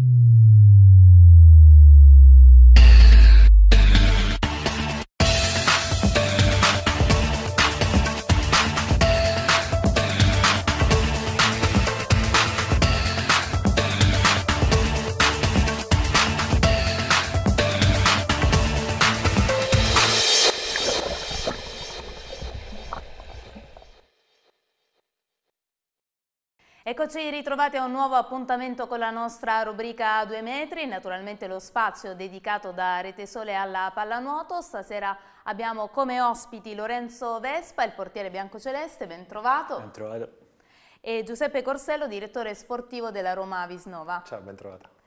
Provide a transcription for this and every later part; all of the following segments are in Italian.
Thank you. Eccoci ritrovati a un nuovo appuntamento con la nostra rubrica a due metri, naturalmente lo spazio dedicato da Rete Sole alla pallanuoto. Stasera abbiamo come ospiti Lorenzo Vespa, il portiere biancoceleste, ben trovato. Ben trovato. E Giuseppe Corsello, direttore sportivo della Roma Visnova. Ciao, ben trovato.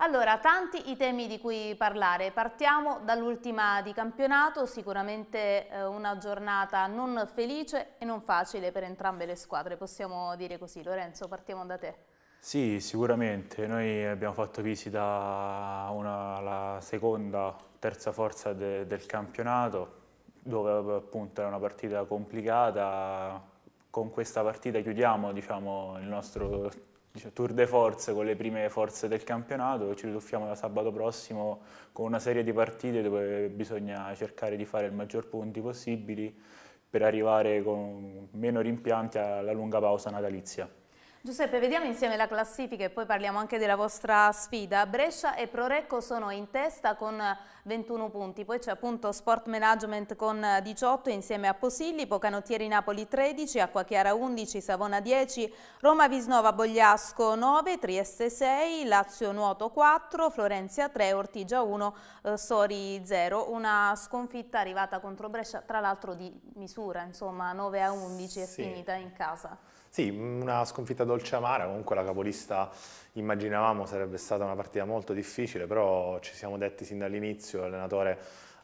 Allora, tanti i temi di cui parlare. Partiamo dall'ultima di campionato, sicuramente eh, una giornata non felice e non facile per entrambe le squadre, possiamo dire così. Lorenzo, partiamo da te. Sì, sicuramente. Noi abbiamo fatto visita alla seconda, terza forza de, del campionato, dove appunto era una partita complicata. Con questa partita chiudiamo diciamo, il nostro diciamo, tour de force con le prime forze del campionato ci rituffiamo da sabato prossimo con una serie di partite dove bisogna cercare di fare il maggior punti possibili per arrivare con meno rimpianti alla lunga pausa natalizia. Giuseppe, vediamo insieme la classifica e poi parliamo anche della vostra sfida. Brescia e Prorecco sono in testa con 21 punti, poi c'è appunto Sport Management con 18 eh, insieme a Posillipo, Canottieri Napoli 13, Acquachiara 11, Savona 10, Roma Visnova Bogliasco 9, Trieste 6, Lazio Nuoto 4, Florenzia 3, Ortigia 1, eh, Sori 0. Una sconfitta arrivata contro Brescia, tra l'altro di misura, insomma 9 a 11 è sì. finita in casa. Sì, una sconfitta dolce amara, comunque la capolista immaginavamo sarebbe stata una partita molto difficile, però ci siamo detti sin dall'inizio all'inizio l'allenatore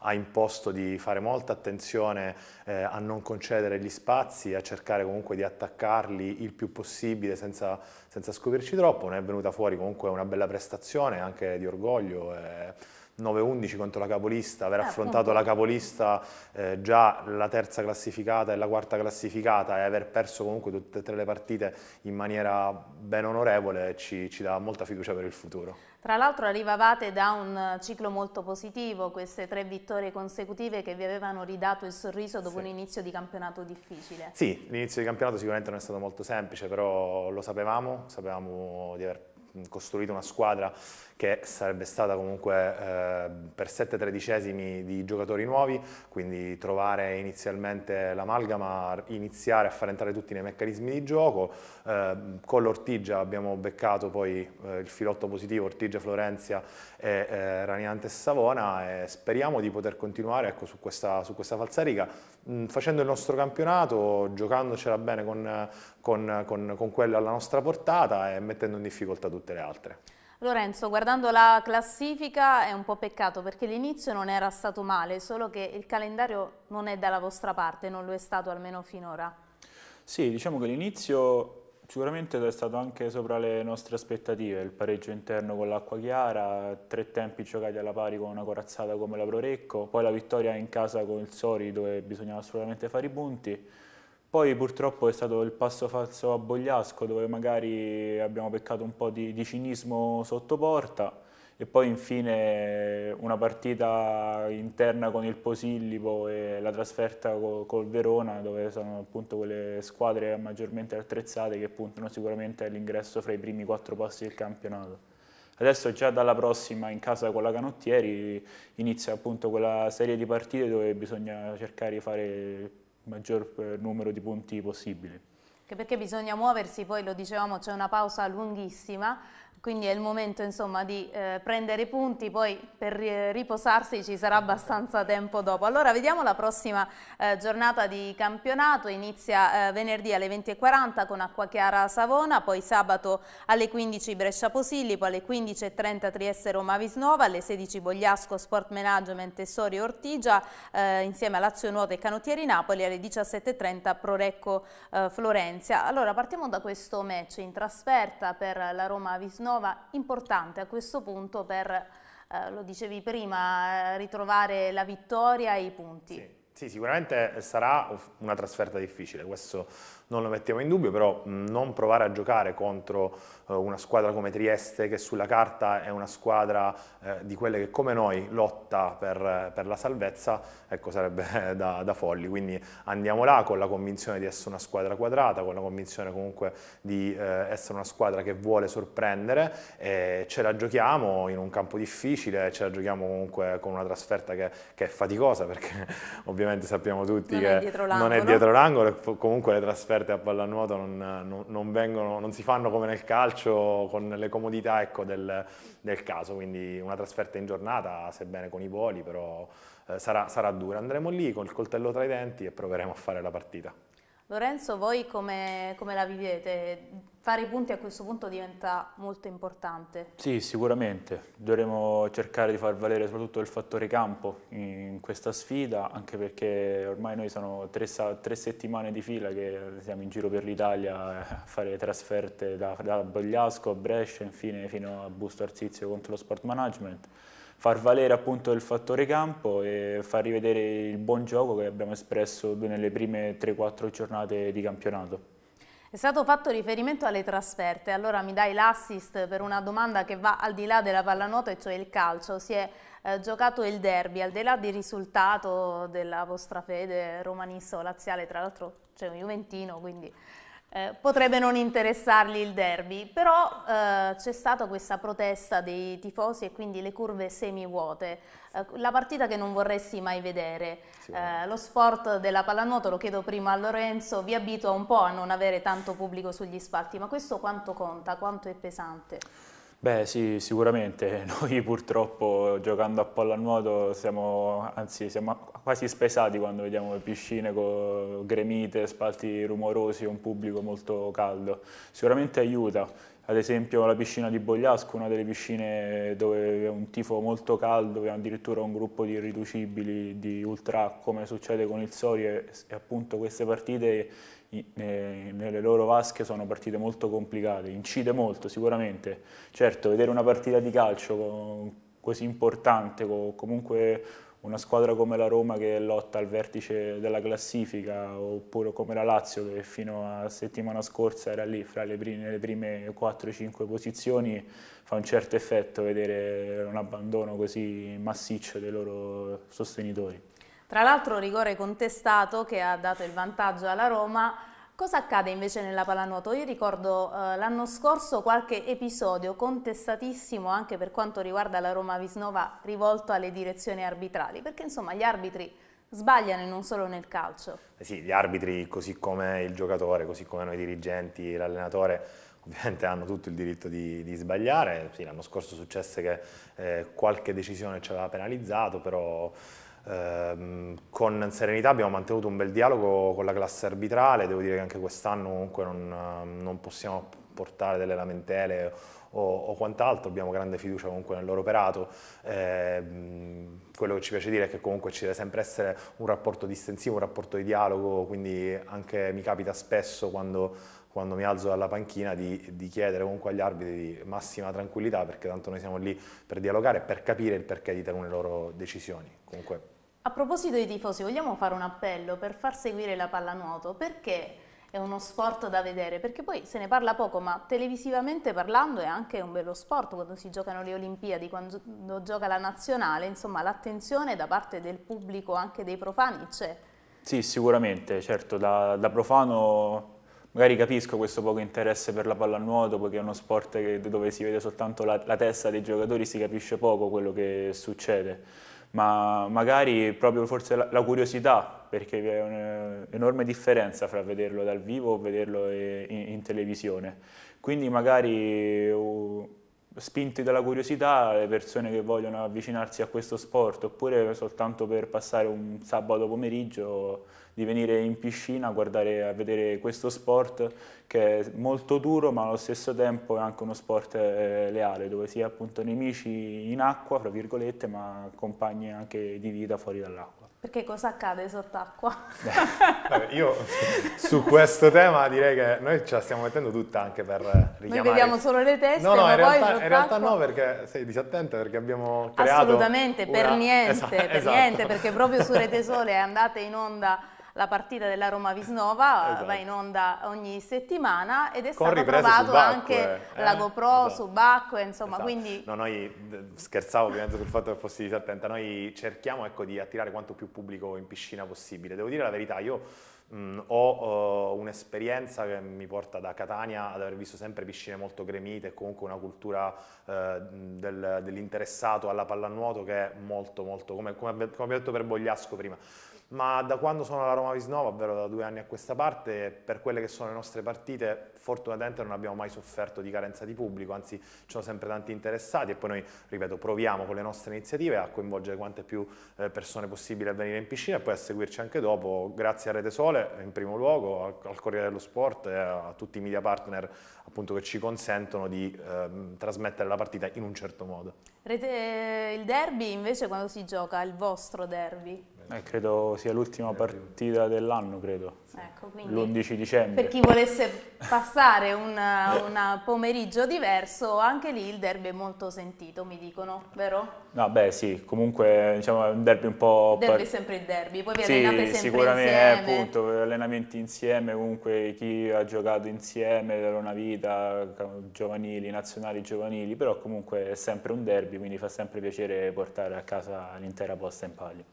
ha imposto di fare molta attenzione eh, a non concedere gli spazi, a cercare comunque di attaccarli il più possibile senza, senza scoprirci troppo. Ne è venuta fuori comunque una bella prestazione anche di orgoglio. Eh, 9-11 contro la capolista, aver eh, affrontato appunto. la capolista eh, già la terza classificata e la quarta classificata e aver perso comunque tutte e tre le partite in maniera ben onorevole ci, ci dà molta fiducia per il futuro. Tra l'altro arrivavate da un ciclo molto positivo, queste tre vittorie consecutive che vi avevano ridato il sorriso dopo sì. un inizio di campionato difficile. Sì, l'inizio di campionato sicuramente non è stato molto semplice, però lo sapevamo, sapevamo di aver costruito una squadra che sarebbe stata comunque eh, per 7 tredicesimi di giocatori nuovi, quindi trovare inizialmente l'amalgama, iniziare a far entrare tutti nei meccanismi di gioco. Eh, con l'Ortigia abbiamo beccato poi eh, il filotto positivo Ortigia, Florenzia e eh, Raniante e Savona e speriamo di poter continuare ecco, su, questa, su questa falsariga Mm, facendo il nostro campionato, giocandocela bene con, con, con, con quelle alla nostra portata e mettendo in difficoltà tutte le altre. Lorenzo, guardando la classifica è un po' peccato perché l'inizio non era stato male, solo che il calendario non è dalla vostra parte, non lo è stato almeno finora. Sì, diciamo che l'inizio Sicuramente è stato anche sopra le nostre aspettative, il pareggio interno con l'acqua chiara, tre tempi giocati alla pari con una corazzata come la Prorecco, poi la vittoria in casa con il Sori dove bisognava assolutamente fare i punti, poi purtroppo è stato il passo falso a Bogliasco dove magari abbiamo peccato un po' di, di cinismo sotto porta, e poi infine una partita interna con il Posillipo e la trasferta col, Verona dove sono appunto quelle squadre maggiormente attrezzate che puntano sicuramente all'ingresso fra i primi quattro posti del campionato. Adesso già dalla prossima in casa con la Canottieri inizia appunto quella serie di partite dove bisogna cercare di fare il maggior eh, numero di punti possibili perché bisogna muoversi, poi lo dicevamo c'è una pausa lunghissima, quindi è il momento insomma, di eh, prendere i punti, poi per riposarsi ci sarà abbastanza tempo dopo. Allora vediamo la prossima eh, giornata di campionato, inizia eh, venerdì alle 20.40 con Acquachiara Savona, poi sabato alle 15 Brescia Posillipo, alle 15.30 Trieste Roma Visnova, alle 16 Bogliasco Sport Management e Tessori Ortigia, eh, insieme a Lazio Nuoto e Canottieri Napoli, alle 17.30 Prorecco eh, Florenza. Spezia. Allora partiamo da questo match in trasferta per la Roma Visnova, importante a questo punto per, eh, lo dicevi prima, eh, ritrovare la vittoria e i punti. Sì. Sì, sicuramente sarà una trasferta difficile, questo non lo mettiamo in dubbio, però non provare a giocare contro eh, una squadra come Trieste, che sulla carta è una squadra eh, di quelle che come noi lotta per, la salvezza, ecco, sarebbe da, da, folli. Quindi andiamo là con la convinzione di essere una squadra quadrata, con la convinzione comunque di eh, essere una squadra che vuole sorprendere, e ce la giochiamo in un campo difficile, ce la giochiamo comunque con una trasferta che, che è faticosa, perché ovviamente ovviamente sappiamo tutti non che è non è dietro l'angolo e comunque le trasferte a pallanuoto non, non, non, vengono, non si fanno come nel calcio con le comodità ecco, del, del, caso, quindi una trasferta in giornata, sebbene con i voli, però eh, sarà, sarà dura. Andremo lì col coltello tra i denti e proveremo a fare la partita. Lorenzo, voi come, come, la vivete? Fare i punti a questo punto diventa molto importante. Sì, sicuramente. Dovremo cercare di far valere soprattutto il fattore campo in questa sfida, anche perché ormai noi sono tre, tre settimane di fila che siamo in giro per l'Italia a fare trasferte da, da Bogliasco a Brescia, infine fino a Busto Arsizio contro lo Sport Management far valere appunto il fattore campo e far rivedere il buon gioco che abbiamo espresso nelle prime 3-4 giornate di campionato. È stato fatto riferimento alle trasferte, allora mi dai l'assist per una domanda che va al di là della pallanuoto e cioè il calcio. Si è eh, giocato il derby, al di là del risultato della vostra fede o laziale tra l'altro c'è cioè un Juventino, quindi eh, potrebbe non interessargli il derby, però eh, c'è stata questa protesta dei tifosi e quindi le curve semivuote, eh, la partita che non vorresti mai vedere. Sì. Eh, lo sport della pallanuoto, lo chiedo prima a Lorenzo, vi abitua un po' a non avere tanto pubblico sugli spalti, ma questo quanto conta, quanto è pesante? Beh sì, sicuramente. Noi purtroppo giocando a pallanuoto siamo, anzi, siamo quasi spesati quando vediamo le piscine con gremite, spalti rumorosi e un pubblico molto caldo. Sicuramente aiuta ad esempio la piscina di Bogliasco, una delle piscine dove è un tifo molto caldo, e addirittura un gruppo di irriducibili, di ultra, come succede con il Sori, e, e appunto queste partite nelle loro vasche sono partite molto complicate, incide molto sicuramente. Certo, vedere una partita di calcio così importante, comunque una squadra come la Roma che lotta al vertice della classifica oppure come la Lazio che fino a settimana scorsa era lì fra le prime, le prime 4-5 posizioni fa un certo effetto vedere un abbandono così massiccio dei loro sostenitori. Tra l'altro rigore contestato che ha dato il vantaggio alla Roma Cosa accade invece nella pallanuoto? Io ricordo eh, l'anno scorso qualche episodio contestatissimo anche per quanto riguarda la Roma Visnova rivolto alle direzioni arbitrali, perché insomma gli arbitri sbagliano e non solo nel calcio. Eh sì, gli arbitri, così come il giocatore, così come noi dirigenti, l'allenatore, ovviamente hanno tutto il diritto di, di sbagliare. Sì, l'anno scorso successe che eh, qualche decisione ci aveva penalizzato, però eh, con serenità abbiamo mantenuto un bel dialogo con la classe arbitrale, devo dire che anche quest'anno comunque non, non, possiamo portare delle lamentele o, o quant'altro, abbiamo grande fiducia comunque nel loro operato. Eh, quello che ci piace dire è che comunque ci deve sempre essere un rapporto distensivo, un rapporto di dialogo, quindi anche mi capita spesso quando quando mi alzo dalla panchina di, di, chiedere comunque agli arbitri di massima tranquillità perché tanto noi siamo lì per dialogare e per capire il perché di talune loro decisioni. Comunque a proposito dei tifosi, vogliamo fare un appello per far seguire la pallanuoto? Perché è uno sport da vedere? Perché poi se ne parla poco, ma televisivamente parlando è anche un bello sport quando si giocano le Olimpiadi, quando gioca la nazionale, insomma l'attenzione da parte del pubblico, anche dei profani, c'è. Sì, sicuramente, certo, da, da profano magari capisco questo poco interesse per la pallanuoto, perché è uno sport che, dove si vede soltanto la, la testa dei giocatori, si capisce poco quello che succede ma magari proprio forse la, la curiosità, perché vi è un'enorme eh, differenza fra vederlo dal vivo o vederlo eh, in, in televisione. Quindi magari... Uh, spinti dalla curiosità le persone che vogliono avvicinarsi a questo sport oppure soltanto per passare un sabato pomeriggio di venire in piscina a guardare a vedere questo sport che è molto duro ma allo stesso tempo è anche uno sport eh, leale dove si è appunto nemici in acqua fra virgolette ma compagni anche di vita fuori dall'acqua. Perché cosa accade sott'acqua? io su questo tema direi che noi ce la stiamo mettendo tutta anche per richiamare. Noi vediamo solo le teste, no, no, in realtà, in realtà, no, perché sei disattenta perché abbiamo creato Assolutamente, per esatto, niente, esatto, per esatto. niente, perché proprio su Rete Sole è andata in onda la partita della Roma-Visnova, eh, esatto. va in onda ogni settimana ed è Con stato provato anche eh? la eh, GoPro esatto. subacquea, insomma, esatto. quindi... No, noi eh, scherzavo ovviamente sul fatto che fossi disattenta, noi cerchiamo ecco, di attirare quanto più pubblico in piscina possibile. Devo dire la verità, io... Mm, ho uh, un'esperienza che mi porta da Catania ad aver visto sempre piscine molto gremite e comunque una cultura uh, del, dell'interessato alla pallanuoto che è molto molto, come, come, come abbiamo detto per Bogliasco prima, ma da quando sono alla Roma Visnova, ovvero da due anni a questa parte, per quelle che sono le nostre partite, fortunatamente non abbiamo mai sofferto di carenza di pubblico, anzi ci sono sempre tanti interessati e poi noi, ripeto, proviamo con le nostre iniziative a coinvolgere quante più eh, persone possibile a venire in piscina e poi a seguirci anche dopo, grazie a Rete Sole in primo luogo, al Corriere dello Sport e a tutti i media partner appunto, che ci consentono di eh, trasmettere la partita in un certo modo. Rete, il derby invece quando si gioca, il vostro derby? Eh, credo sia l'ultima partita dell'anno, credo. Ecco, L'11 dicembre. Per chi volesse passare un pomeriggio diverso, anche lì il derby è molto sentito, mi dicono, vero? No, beh sì, comunque diciamo, è un derby un po'... Derby par... sempre il derby, poi vi sì, allenate sempre sicuramente, insieme. Eh, appunto, allenamenti insieme, comunque chi ha giocato insieme per una vita, giovanili, nazionali, giovanili, però comunque è sempre un derby, quindi fa sempre piacere portare a casa l'intera posta in palio.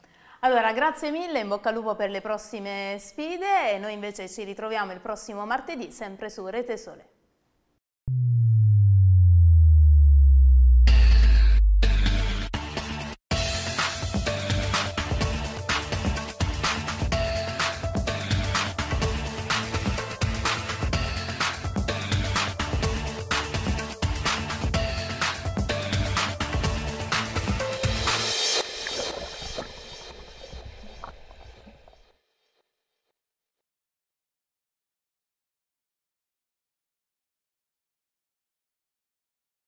Allora, grazie mille, in bocca al lupo per le prossime sfide e noi invece ci ritroviamo il prossimo martedì sempre su Rete Sole.